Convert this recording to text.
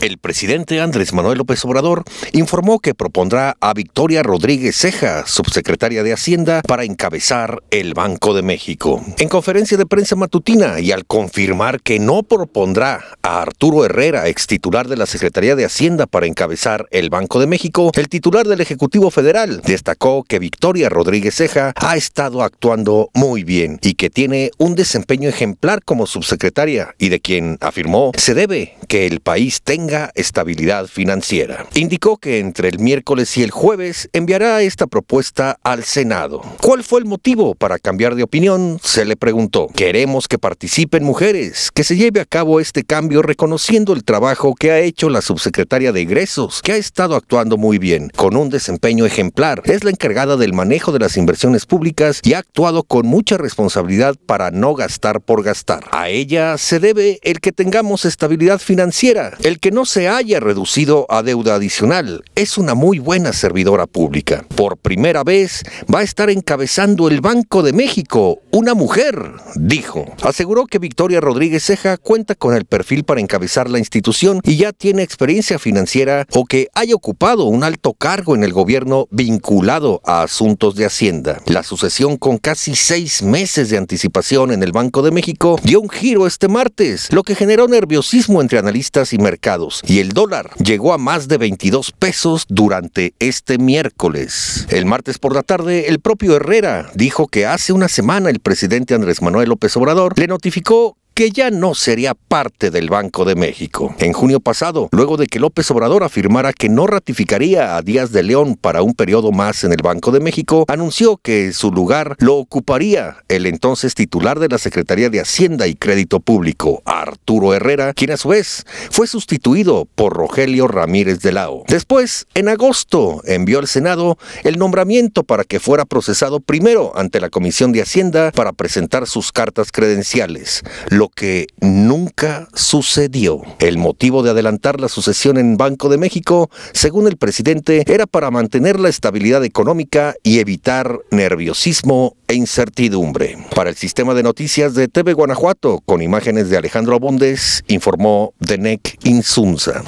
El presidente Andrés Manuel López Obrador informó que propondrá a Victoria Rodríguez Ceja, subsecretaria de Hacienda, para encabezar el Banco de México. En conferencia de prensa matutina y al confirmar que no propondrá a Arturo Herrera, ex titular de la Secretaría de Hacienda, para encabezar el Banco de México, el titular del Ejecutivo Federal destacó que Victoria Rodríguez Ceja ha estado actuando muy bien y que tiene un desempeño ejemplar como subsecretaria y de quien afirmó se debe que el país tenga estabilidad financiera. Indicó que entre el miércoles y el jueves enviará esta propuesta al Senado. ¿Cuál fue el motivo para cambiar de opinión? Se le preguntó. Queremos que participen mujeres, que se lleve a cabo este cambio reconociendo el trabajo que ha hecho la subsecretaria de ingresos que ha estado actuando muy bien, con un desempeño ejemplar. Es la encargada del manejo de las inversiones públicas y ha actuado con mucha responsabilidad para no gastar por gastar. A ella se debe el que tengamos estabilidad financiera, el que no se haya reducido a deuda adicional. Es una muy buena servidora pública. Por primera vez va a estar encabezando el Banco de México, una mujer, dijo. Aseguró que Victoria Rodríguez Ceja cuenta con el perfil para encabezar la institución y ya tiene experiencia financiera o que haya ocupado un alto cargo en el gobierno vinculado a asuntos de Hacienda. La sucesión con casi seis meses de anticipación en el Banco de México dio un giro este martes, lo que generó nerviosismo entre analistas y mercados y el dólar llegó a más de 22 pesos durante este miércoles. El martes por la tarde, el propio Herrera dijo que hace una semana el presidente Andrés Manuel López Obrador le notificó que ya no sería parte del Banco de México. En junio pasado, luego de que López Obrador afirmara que no ratificaría a Díaz de León para un periodo más en el Banco de México, anunció que su lugar lo ocuparía el entonces titular de la Secretaría de Hacienda y Crédito Público, Arturo Herrera, quien a su vez fue sustituido por Rogelio Ramírez de Lao. Después, en agosto, envió al Senado el nombramiento para que fuera procesado primero ante la Comisión de Hacienda para presentar sus cartas credenciales, que nunca sucedió. El motivo de adelantar la sucesión en Banco de México, según el presidente, era para mantener la estabilidad económica y evitar nerviosismo e incertidumbre. Para el sistema de noticias de TV Guanajuato, con imágenes de Alejandro Abundes, informó Denek Insunza.